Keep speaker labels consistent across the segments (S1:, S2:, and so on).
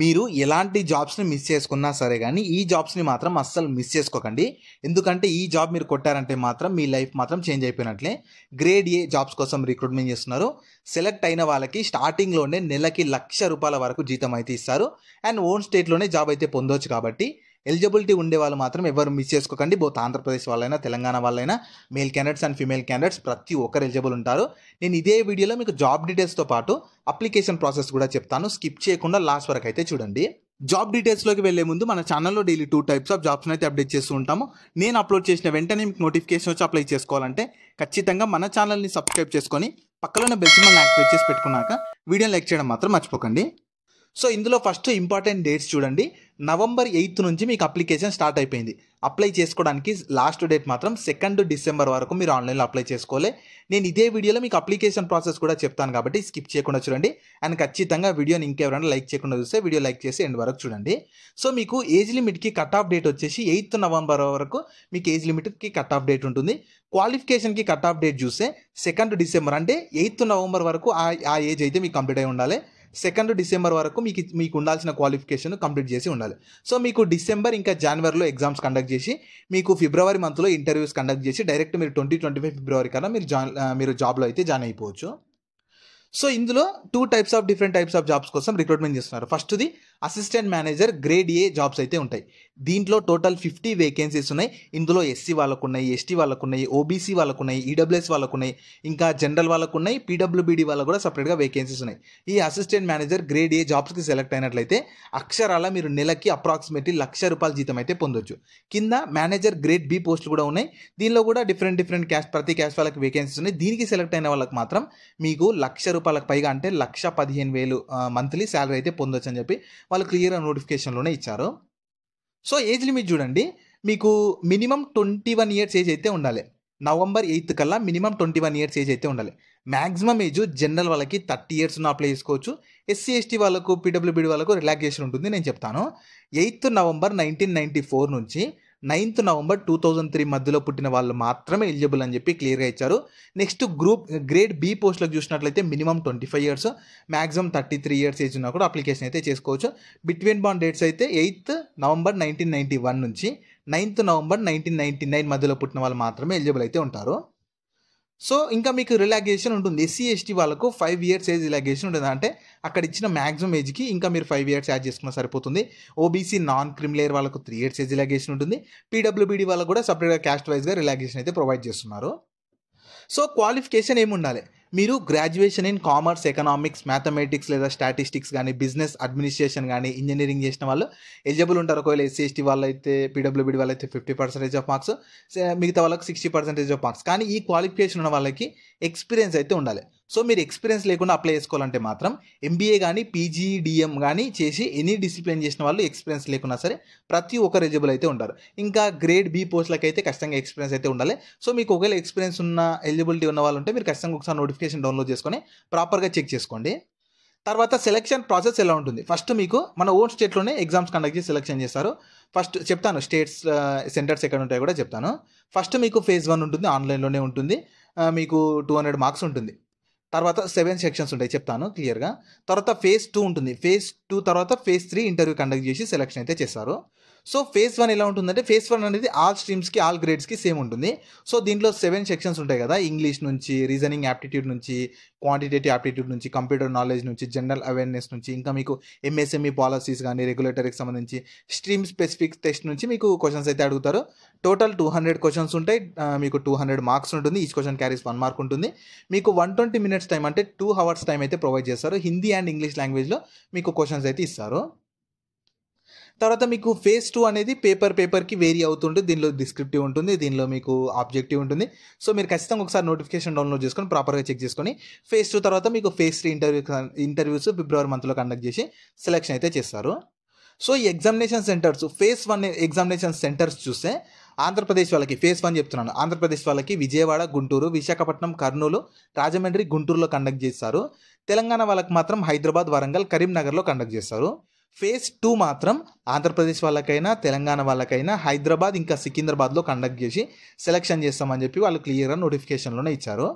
S1: మీరు ఎలాంటి జాబ్స్ని మిస్ చేసుకున్నా సరే కానీ ఈ జాబ్స్ని మాత్రం అస్సలు మిస్ చేసుకోకండి ఎందుకంటే ఈ జాబ్ మీరు కొట్టారంటే మాత్రం మీ లైఫ్ మాత్రం చేంజ్ అయిపోయినట్లే గ్రేడ్ ఏ జాబ్స్ కోసం రిక్రూట్మెంట్ చేస్తున్నారు సెలెక్ట్ అయిన వాళ్ళకి స్టార్టింగ్లోనే నెలకి లక్ష రూపాయల వరకు జీతం అయితే ఇస్తారు అండ్ ఓన్ స్టేట్లోనే జాబ్ అయితే పొందవచ్చు కాబట్టి ఎలిజిబిలిటీ ఉండే వాళ్ళు మాత్రం ఎవరు మిస్ చేసుకోకండి బోత్ ఆంధ్రప్రదేశ్ వాళ్ళైనా తెలంగాణ వాళ్ళైనా male candidates and female candidates ప్రతి ఒక్కరు ఎలిజిబుల్ ఉంటారు నేను ఇదే వీడియోలో మీకు జాబ్ డీటెయిల్స్తో పాటు అప్లికేషన్ ప్రాసెస్ కూడా చెప్తాను స్కిప్ చేయకుండా లాస్ట్ వరకు అయితే చూడండి జాబ్ డీటెయిల్స్లోకి వెళ్లే ముందు మన ఛానల్లో daily two types of jobs అయితే అప్డేట్ చేస్తూ ఉంటాము నేను అప్లోడ్ చేసిన వెంటనే మీకు నోటిఫికేషన్ వచ్చి అప్లై చేసుకోవాలంటే ఖచ్చితంగా మన ఛానల్ని సబ్స్క్రైబ్ చేసుకొని పక్కలోనే బెల్ సింబల్ని యాక్టివేట్ చేసి పెట్టుకున్నాక వీడియోని లైక్ చేయడం మాత్రం మర్చిపోకండి సో ఇందులో ఫస్ట్ ఇంపార్టెంట్ డేట్స్ చూడండి నవంబర్ ఎయిత్ నుంచి మీకు అప్లికేషన్ స్టార్ట్ అయిపోయింది అప్లై చేసుకోవడానికి లాస్ట్ డేట్ మాత్రం సెకండ్ డిసెంబర్ వరకు మీరు ఆన్లైన్లో అప్లై చేసుకోలే నేను ఇదే వీడియోలో మీకు అప్లికేషన్ ప్రాసెస్ కూడా చెప్తాను కాబట్టి స్కిప్ చేయకుండా చూడండి అండ్ ఖచ్చితంగా వీడియోని ఇంకెవరైనా లైక్ చేయకుండా చూస్తే వీడియో లైక్ చేసి ఎండ్ వరకు చూడండి సో మీకు ఏజ్ లిమిట్కి కట్ ఆఫ్ డేట్ వచ్చేసి ఎయిత్ నవంబర్ వరకు మీకు ఏజ్ లిమిట్కి కట్ ఆఫ్ డేట్ ఉంటుంది క్వాలిఫికేషన్కి కట్ ఆఫ్ డేట్ చూస్తే సెకండ్ డిసెంబర్ అంటే ఎయిత్ నవంబర్ వరకు ఆ ఏజ్ అయితే మీకు కంప్లీట్ అయి ఉండాలి సెకండ్ డిసెంబర్ వరకు మీకు మీకు ఉండాల్సిన క్వాలిఫికేషన్ కంప్లీట్ చేసి ఉండాలి సో మీకు డిసెంబర్ ఇంకా జనవరిలో ఎగ్జామ్స్ కండక్ట్ చేసి మీకు ఫిబ్రవరి మంత్లో ఇంటర్వ్యూస్ కండక్ట్ చేసి డైరెక్ట్ మీరు ట్వంటీ ట్వంటీ ఫైవ్ ఫిబ్రవరి కన్నా మీరు జాయిన్ మీరు జాబ్లో అయితే జాయిన్ అయిపోవచ్చు సో ఇందులో two types of different types of jobs కోసం రిక్రూట్మెంట్ చేస్తున్నారు ఫస్ట్ది assistant manager grade A jobs అయితే ఉంటాయి దీంట్లో టోటల్ ఫిఫ్టీ వేకెన్సీస్ ఉన్నాయి ఇందులో ఎస్సీ వాళ్ళకు ఉన్నాయి ఎస్టీ వాళ్ళకు ఉన్నాయి ఓబీసీ వాళ్ళకు ఉన్నాయి ఈడబ్ల్యూఎస్ వాళ్ళకు ఉన్నాయి ఇంకా జనరల్ వాళ్ళకు ఉన్నాయి పీడబ్ల్యూబీడీ వాళ్ళ కూడా సపరేట్గా వేకెన్సీస్ ఉన్నాయి ఈ అసిస్టెంట్ మేనేజర్ గ్రేడ్ ఏ జాబ్స్కి సెలెక్ట్ అయినట్లయితే అక్షరాల మీరు నెలకి అప్రాక్సిమేట్లీ లక్ష రూపాయల జీతం అయితే పొందొచ్చు కింద మేనేజర్ గ్రేడ్ బి పోస్టులు కూడా ఉన్నాయి దీనిలో కూడా డిఫరెంట్ డిఫరెంట్ క్యాస్ట్ ప్రతి క్యాస్ట్ వాళ్ళకి వేకెన్సీస్ ఉన్నాయి దీనికి సెలెక్ట్ అయిన వాళ్ళకి మాత్రం మీకు లక్ష రూపాయలకు పైగా అంటే లక్ష పదిహేను వేలు మంత్లీ శాలరీ అయితే పొందొచ్చు అని చెప్పి వాళ్ళు క్లియర్గా నోటిఫికేషన్లోనే ఇచ్చారు సో ఏజ్ లిమిట్ చూడండి మీకు minimum twenty one years age అయితే ఉండాలి నవంబర్ ఎయిత్ కల్లా minimum twenty one years age అయితే ఉండాలి మ్యాక్సిమం ఏజ్ జనరల్ వాళ్ళకి థర్టీ ఇయర్స్ ఉన్న అప్లై చేసుకోవచ్చు ఎస్సీ ఎస్టీ వాళ్ళకు పీడబ్ల్యూబీడి వాళ్ళకు రిలాక్సేషన్ ఉంటుంది నేను చెప్తాను eighth November nineteen ninety four నుంచి ninth November two thousand three మధ్యలో పుట్టిన వాళ్ళు మాత్రమే ఎలిజిబుల్ అని చెప్పి క్లియర్గా ఇచ్చారు నెక్స్ట్ గ్రూప్ గ్రేడ్ బి పోస్టులకు చూసినట్లయితే minimum twenty five years maximum thirty three years age ఉన్నా కూడా అప్లికేషన్ అయితే చేసుకోవచ్చు బిట్వీన్ బాండ్ డేట్స్ అయితే eighth November nineteen ninety one నుంచి ninth November nineteen ninety nine మధ్యలో పుట్టిన వాళ్ళు మాత్రమే ఎలిజిబుల్ అయితే ఉంటారు సో ఇంకా మీకు రిలాక్సేషన్ ఉంటుంది ఎస్సీ ఎస్టీ వాళ్ళకు ఫైవ్ ఇయర్స్ ఏజ్ రిలాక్సేషన్ ఉంటుంది అంటే అక్కడ ఇచ్చిన మ్యాక్సిమం ఏజ్కి ఇంకా మీరు ఫైవ్ ఇయర్స్ యాడ్ చేసుకున్న సరిపోతుంది ఓబీసీ నాన్ క్రిమిలేయర్ వాళ్ళకు త్రీ ఇయర్స్ ఏజ్ రిలాక్సేషన్ ఉంటుంది పీడబ్ల్యూబీడీ వాళ్ళకు కూడా సపరేట్గా క్యాస్ట్ వైజ్గా రిలాక్సేషన్ అయితే ప్రొవైడ్ చేస్తున్నారు సో క్వాలిఫికేషన్ ఏమి ఉండాలి మీరు graduation in commerce economics mathematics లేదా స్టాటిస్టిక్స్ కానీ బిజినెస్ అడ్మినిస్ట్రేషన్ కానీ ఇంజనీరింగ్ చేసిన వాళ్ళు ఎలిజిబుల్ ఉంటారు ఒకవేళ ఎస్సీ ఎస్టీ వాళ్ళైతే పీడబ్ల్యూబీడి వాళ్ళైతే ఫిఫ్టీ పర్సెంటేజ్ ఆఫ్ మార్క్స్ మిగతా వాళ్ళకి సిక్స్టీ పర్సెంటేజ్ ఆఫ్ మార్క్స్ కానీ ఈ క్వాలిఫికేషన్ ఉన్న వాళ్ళకి ఎక్స్పీరియన్స్ అయితే ఉండాలి సో మీరు ఎక్స్పీరియన్స్ లేకుండా అప్లై చేసుకోవాలంటే మాత్రం ఎంబీఏ కానీ డిఎం కానీ చేసి ఎనీ డిసిప్లిన్ చేసిన వాళ్ళు ఎక్స్పీరియన్స్ లేకున్నా సరే ప్రతి ఒక్క ఎలిజిబుల్ అయితే ఉంటారు ఇంకా గ్రేడ్ బి పోస్ట్లకి అయితే ఖచ్చితంగా ఎక్స్పీరియన్స్ అయితే ఉండాలి సో మీకు ఒకవేళ ఎక్స్పీరియన్స్ ఉన్న ఎలిజిబిలిటీ ఉన్న వాళ్ళు ఉంటే మీరు ఖచ్చితంగా ఒకసారి నోటిఫికేషన్ డౌన్లోడ్ చేసుకొని ప్రాపర్గా చెక్ చేసుకోండి తర్వాత సెలెక్షన్ ప్రాసెస్ ఎలా ఉంటుంది ఫస్ట్ మీకు మన ఓన్ స్టేట్లోనే ఎగ్జామ్స్ కండక్ట్ చేసి సెలెక్షన్ చేస్తారు ఫస్ట్ చెప్తాను స్టేట్స్ సెంటర్స్ ఎక్కడ ఉంటాయో కూడా చెప్తాను ఫస్ట్ మీకు ఫేజ్ వన్ ఉంటుంది ఆన్లైన్లోనే ఉంటుంది మీకు టూ హండ్రెడ్ మార్క్స్ ఉంటుంది తర్వాత సెవెన్ సెక్షన్స్ ఉంటాయి చెప్తాను క్లియర్గా తర్వాత ఫేజ్ టూ ఉంటుంది ఫేజ్ టూ తర్వాత ఫేజ్ త్రీ ఇంటర్వ్యూ కండక్ట్ చేసి సెలెక్షన్ అయితే చేస్తారు సో ఫేజ్ వన్ ఎలా ఉంటుందంటే ఫేజ్ వన్ అనేది ఆల్ స్ట్రీమ్స్కి ఆల్ గ్రేడ్స్కి సేమ్ ఉంటుంది సో దీంట్లో సెవెన్ సెక్షన్స్ ఉంటాయి కదా ఇంగ్లీష్ నుంచి రీజనింగ్ యాప్టిట్యూడ్ నుంచి క్వాంటిటేటివ్ యాప్టిట్యూడ్ నుంచి కంప్యూటర్ నాలెడ్జ్ నుంచి జనరల్ అవేర్నెస్ నుంచి ఇంకా మీకు ఎంఎస్ఎంఈ పాలసీస్ e కానీ రెగ్యులేటరీకి సంబంధించి స్ట్రీమ్ స్పెసిఫిక్ టెస్ట్ నుంచి మీకు క్వశ్చన్స్ అయితే అడుగుతారు టోటల్ టూ హండ్రెడ్ క్వశ్చన్స్ ఉంటాయి మీకు టూ హండ్రెడ్ మార్క్స్ ఉంటుంది each question carries one mark ఉంటుంది మీకు వన్ ట్వంటీ మినిట్స్ టైం అంటే టూ అవర్స్ టైం అయితే ప్రొవైడ్ చేస్తారు హిందీ అండ్ ఇంగ్లీష్ లాంగ్వేజ్లో మీకు క్వశ్చన్స్ అయితే ఇస్తారు తర్వాత మీకు ఫేజ్ టూ అనేది పేపర్ పేపర్కి వేరీ అవుతుంటుంది దీనిలో డిస్క్రిప్టివ్ ఉంటుంది దీనిలో మీకు ఆబ్జెక్టివ్ ఉంటుంది సో మీరు ఖచ్చితంగా ఒకసారి నోటిఫికేషన్ డౌన్లోడ్ చేసుకొని ప్రాపర్గా చెక్ చేసుకొని ఫేజ్ టూ తర్వాత మీకు ఫేజ్ త్రీ ఇంటర్వ్యూ ఇంటర్వ్యూస్ ఫిబ్రవరి మంత్లో కండక్ట్ చేసి సెలెక్షన్ అయితే చేస్తారు సో ఈ examination centres phase one examination centres చూస్తే ఆంధ్రప్రదేశ్ వాళ్ళకి ఫేజ్ వన్ చెప్తున్నాను ఆంధ్రప్రదేశ్ వాళ్ళకి విజయవాడ గుంటూరు విశాఖపట్నం కర్నూలు రాజమండ్రి గుంటూరులో కండక్ట్ చేస్తారు తెలంగాణ వాళ్ళకి మాత్రం హైదరాబాద్ వరంగల్ కరీంనగర్లో కండక్ట్ చేస్తారు ఫేజ్ టూ మాత్రం ఆంధ్రప్రదేశ్ వాళ్ళకైనా తెలంగాణ వాళ్ళకైనా హైదరాబాద్ ఇంకా సికింద్రాబాద్లో కండక్ట్ చేసి సెలెక్షన్ చేస్తామని చెప్పి వాళ్ళు క్లియర్గా నోటిఫికేషన్లోనే ఇచ్చారు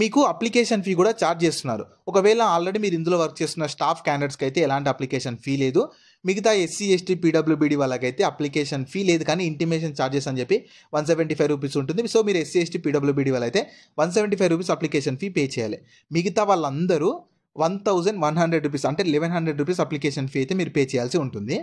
S1: మీకు అప్లికేషన్ ఫీ కూడా ఛార్జ్ చేస్తున్నారు ఒకవేళ ఆల్రెడీ మీరు ఇందులో వర్క్ చేస్తున్న స్టాఫ్ క్యాండిడేట్స్కి అయితే ఎలాంటి అప్లికేషన్ ఫీ లేదు మిగతా ఎస్సీ ఎస్టీ పీడబ్ల్యూబీడీ వాళ్ళకైతే అప్లికేషన్ ఫీ లేదు కానీ ఇంటిమేషన్ ఛార్జెస్ అని చెప్పి వన్ సెవెంటీ ఫైవ్ రూపీస్ ఉంటుంది సో మీరు ఎస్సీ ఎస్టీ పీడబ్ల్యూబీడీ వాళ్ళైతే one seventy five rupees application fee pay చేయాలి మిగతా వాళ్ళందరూ one thousand one hundred rupees అంటే eleven hundred rupees application fee అయితే మీరు పే చేయాల్సి ఉంటుంది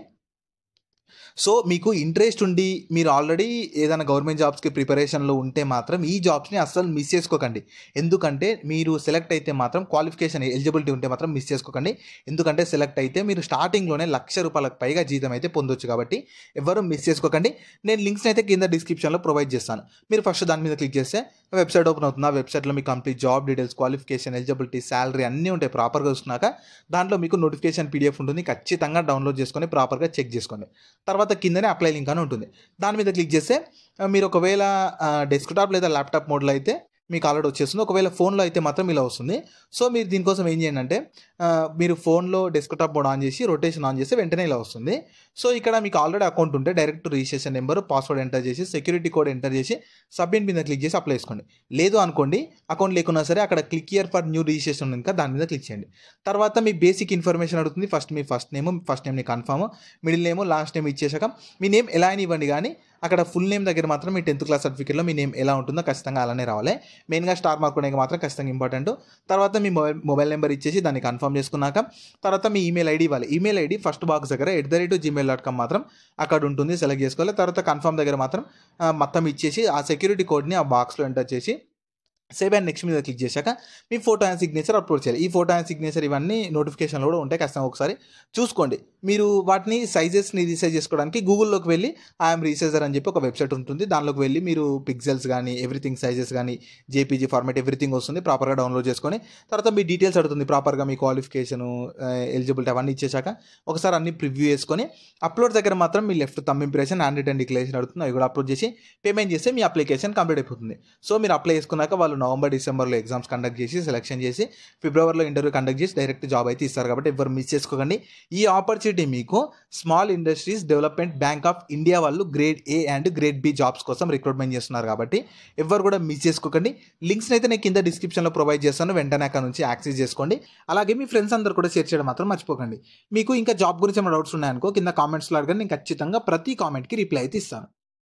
S1: సో మీకు ఇంట్రెస్ట్ ఉండి మీరు ఆల్రెడీ ఏదైనా గవర్నమెంట్ జాబ్స్కి ప్రిపరేషన్లో ఉంటే మాత్రం ఈ జాబ్స్ని అస్సలు మిస్ చేసుకోకండి ఎందుకంటే మీరు సెలెక్ట్ అయితే మాత్రం క్వాలిఫికేషన్ ఎలిజిబిలిటీ ఉంటే మాత్రం మిస్ చేసుకోకండి ఎందుకంటే సెలెక్ట్ అయితే మీరు స్టార్టింగ్లోనే లక్ష రూపాయలకు పైగా జీతం అయితే పొందొచ్చు కాబట్టి ఎవరు మిస్ చేసుకోకండి నేను లింక్స్ అయితే కింద డిస్క్రిప్షన్లో ప్రొవైడ్ చేస్తాను మీరు ఫస్ట్ దాని మీద క్లిక్ చేస్తే వెబ్సైట్ ఓపెన్ అవుతుంది ఆ వెబ్సైట్లో మీకు complete job details qualification eligibility salary అన్నీ ఉంటాయి ప్రాపర్గా వస్తున్నాక దాంట్లో మీకు నోటిఫికేషన్ పీడిఎఫ్ ఉంటుంది ఖచ్చితంగా డౌన్లోడ్ చేసుకొని ప్రాపర్గా చెక్ చేసుకోండి తర్వాత కిందనే అప్లై లింక్ అని ఉంటుంది దాని మీద క్లిక్ చేస్తే మీరు ఒకవేళ డెస్క్టాప్ లేదా ల్యాప్టాప్ మోడ్లో అయితే మీకు ఆల్రెడీ వచ్చేస్తుంది ఒకవేళ ఫోన్లో అయితే మాత్రం ఇలా వస్తుంది సో మీరు దీనికోసం ఏం చేయండి అంటే మీరు ఫోన్లో డెస్క్టాప్ మోడ్ ఆన్ చేసి రొటేషన్ ఆన్ చేస్తే వెంటనే ఇలా వస్తుంది సో ఇక్కడ మీకు ఆల్రెడీ అకౌంట్ ఉంటే direct registration number password enter చేసి సెక్యూరిటీ కోడ్ ఎంటర్ చేసి సబ్మిట్ మీద క్లిక్ చేసి అప్లై చేసుకోండి లేదు అనుకోండి అకౌంట్ లేకున్నా సరే అక్కడ click here for new registration ఇంకా దాని మీద క్లిక్ చేయండి తర్వాత మీ బేసిక్ ఇన్ఫర్మేషన్ అడుగుతుంది ఫస్ట్ మీ ఫస్ట్ నేమ్ ఫస్ట్ నేమ్ని confirm middle name last name ఇచ్చేసాక మీ నేమ్ ఎలా అని ఇవ్వండి కానీ అక్కడ ఫుల్ నేమ్ దగ్గర మాత్రం మీ టెన్త్ క్లాస్ సర్టిఫికేట్లో మీ నేమ్ ఎలా ఉంటుందో ఖచ్చితంగా అలానే రావాలి మెయిన్గా స్టార్ మార్క్ ఉండే మాత్రం ఖచ్చితంగా ఇంపార్టెంట్ తర్వాత మీ మొబైల్ మొబైల్ నెంబర్ ఇచ్చేసి దాన్ని కన్ఫర్మ్ చేసుకున్నాక తర్వాత మీ ఈమెయిల్ ఐడి ఇవ్వాలి ఈమెయిల్ ఐడి ఫస్ట్ బాక్స్ దగ్గర at the rate Gmail dot com మాత్రం అక్కడ ఉంటుంది సెలెక్ట్ చేసుకోవాలి తర్వాత కన్ఫర్మ్ దగ్గర మాత్రం మొత్తం ఇచ్చేసి ఆ సెక్యూరిటీ కోడ్ని ఆ బాక్స్లో ఎంటర్ చేసి సేవ్ అండ్ నెక్స్ట్ మీద క్లిక్ చేశాక మీ ఫోటో అండ్ సిగ్నేచర్ అప్లోడ్ చేయాలి ఈ ఫోటో అండ్ సిగ్నేచర్ ఇవన్నీ నోటిఫికేషన్లో కూడా ఉంటాయి కష్టం ఒకసారి చూసుకోండి మీరు వాటిని సైజెస్ని రీసైజ్ చేసుకోవడానికి గూగుల్లోకి వెళ్ళి ఐఎమ్ రీసైజర్ అని చెప్పి ఒక వెబ్సైట్ ఉంటుంది దానిలోకి వెళ్ళి మీరు పిక్సెల్స్ కానీ ఎవ్రీథింగ్ సైజెస్ కానీ జేపీజీ ఫార్మాట్ ఎవ్రీథింగ్ వస్తుంది ప్రాపర్గా డౌన్లోడ్ చేసుకొని తర్వాత మీ డీటెయిల్స్ అడుగుతుంది ప్రాపర్గా మీ క్వాలిఫికేషన్ ఎలిజిబిలిటీ eh, అవన్నీ ఇచ్చేసాక ఒకసారి అన్ని ప్రివ్యూ చేసుకొని అప్లోడ్ దగ్గర మాత్రం మీ left thumb impression hand written declaration అడుగుతుంది అవి కూడా అప్లోడ్ చేసి పేమెంట్ చేస్తే మీ అప్లికేషన్ కంప్లీట్ అయిపోతుంది సో మీరు అప్లై చేసుకున్నాక వాళ్ళు నవంబర్ డిసెంబర్లో ఎగ్జామ్స్ కండక్ట్ చేసి సెలెక్షన్ చేసి ఫిబ్రవరిలో ఇంటర్వ్యూ కండక్ట్ చేసి డైరెక్ట్ జాబ్ అయితే ఇస్తారు కాబట్టి ఎవరు మిస్ చేసుకోకండి ఈ ఆపర్చునిటీ మీకు small industries development bank of India వాళ్ళు grade A and grade B jobs కోసం రిక్రూట్మెంట్ చేస్తున్నారు కాబట్టి ఎవరు కూడా మిస్ చేసుకోకండి లింక్స్ని అయితే నేను కింద డిస్క్రిప్షన్లో ప్రొవైడ్ చేస్తాను వెంటనే అక్కడ నుంచి యాక్సెస్ చేసుకోండి అలాగే మీ ఫ్రెండ్స్ అందరు కూడా షేర్ చేయడం మాత్రం మర్చిపోకండి మీకు ఇంకా జాబ్ గురించి ఏమైనా డౌట్స్ ఉన్నాయనుకో కింద కామెంట్స్లో అడగండి నేను ఖచ్చితంగా ప్రతి కామెంట్కి రిప్లై అయితే ఇస్తాను